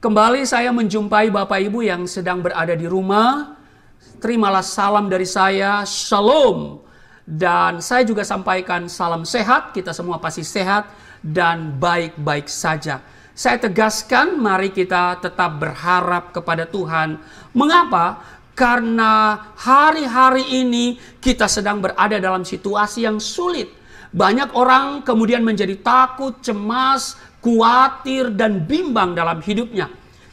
Kembali saya menjumpai Bapak Ibu yang sedang berada di rumah. Terimalah salam dari saya, Shalom. Dan saya juga sampaikan salam sehat, kita semua pasti sehat dan baik-baik saja. Saya tegaskan, mari kita tetap berharap kepada Tuhan. Mengapa? Karena hari-hari ini kita sedang berada dalam situasi yang sulit. Banyak orang kemudian menjadi takut, cemas, khawatir dan bimbang dalam hidupnya.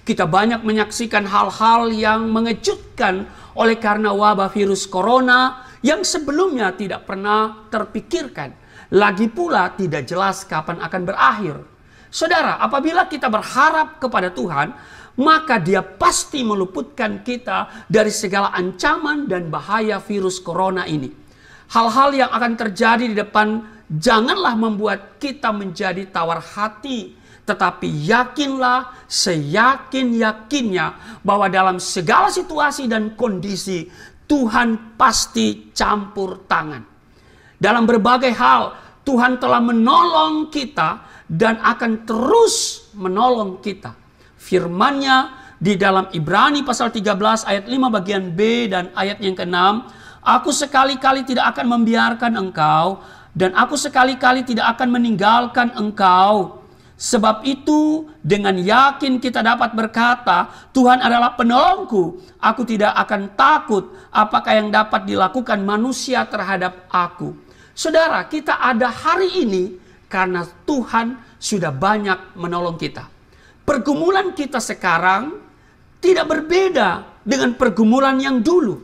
Kita banyak menyaksikan hal-hal yang mengejutkan oleh karena wabah virus corona yang sebelumnya tidak pernah terpikirkan. Lagi pula tidak jelas kapan akan berakhir. Saudara, apabila kita berharap kepada Tuhan, maka dia pasti meluputkan kita dari segala ancaman dan bahaya virus corona ini. Hal-hal yang akan terjadi di depan janganlah membuat kita menjadi tawar hati, tetapi yakinlah seyakin-yakinnya bahwa dalam segala situasi dan kondisi Tuhan pasti campur tangan. Dalam berbagai hal, Tuhan telah menolong kita dan akan terus menolong kita. Firman-Nya di dalam Ibrani pasal 13 ayat 5 bagian B dan ayat yang ke-6, aku sekali-kali tidak akan membiarkan engkau dan aku sekali-kali tidak akan meninggalkan engkau. Sebab itu dengan yakin kita dapat berkata, Tuhan adalah penolongku. Aku tidak akan takut apakah yang dapat dilakukan manusia terhadap aku. Saudara, kita ada hari ini karena Tuhan sudah banyak menolong kita. Pergumulan kita sekarang tidak berbeda dengan pergumulan yang dulu.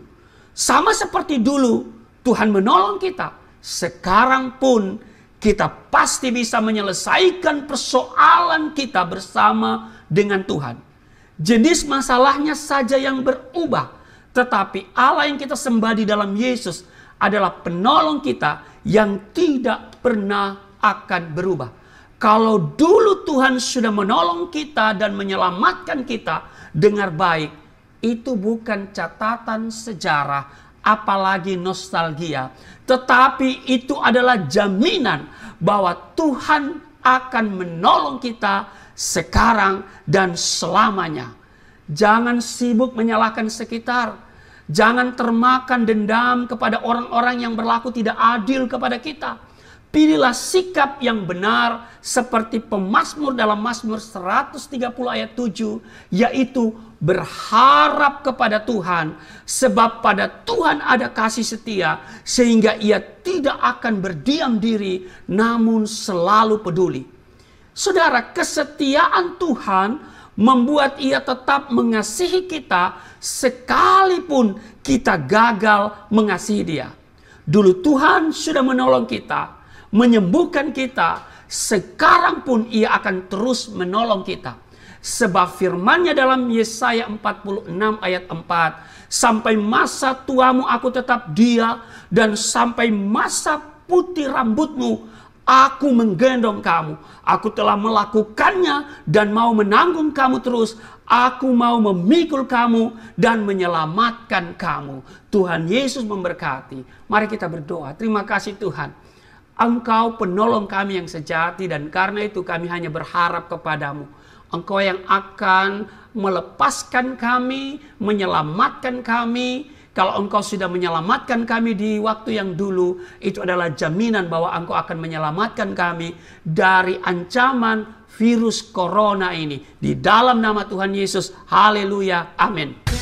Sama seperti dulu Tuhan menolong kita, sekarang pun kita pasti bisa menyelesaikan persoalan kita bersama dengan Tuhan. Jenis masalahnya saja yang berubah, tetapi Allah yang kita sembah di dalam Yesus adalah penolong kita yang tidak pernah akan berubah. Kalau dulu Tuhan sudah menolong kita dan menyelamatkan kita, dengar baik, itu bukan catatan sejarah apalagi nostalgia. Tetapi itu adalah jaminan bahwa Tuhan akan menolong kita sekarang dan selamanya. Jangan sibuk menyalahkan sekitar. Jangan termakan dendam kepada orang-orang yang berlaku tidak adil kepada kita. Pilihlah sikap yang benar seperti pemazmur dalam Mazmur 130 ayat 7 yaitu berharap kepada Tuhan sebab pada Tuhan ada kasih setia sehingga ia tidak akan berdiam diri namun selalu peduli. Saudara, kesetiaan Tuhan membuat ia tetap mengasihi kita sekalipun kita gagal mengasihi dia. Dulu Tuhan sudah menolong kita, menyembuhkan kita, sekarang pun ia akan terus menolong kita. Sebab firmannya dalam Yesaya 46 ayat 4. Sampai masa tuamu aku tetap dia. Dan sampai masa putih rambutmu aku menggendong kamu. Aku telah melakukannya dan mau menanggung kamu terus. Aku mau memikul kamu dan menyelamatkan kamu. Tuhan Yesus memberkati. Mari kita berdoa. Terima kasih Tuhan Engkau penolong kami yang sejati dan karena itu kami hanya berharap kepadamu. Engkau yang akan melepaskan kami, menyelamatkan kami. Kalau engkau sudah menyelamatkan kami di waktu yang dulu, itu adalah jaminan bahwa engkau akan menyelamatkan kami dari ancaman virus corona ini. Di dalam nama Tuhan Yesus, haleluya, amin.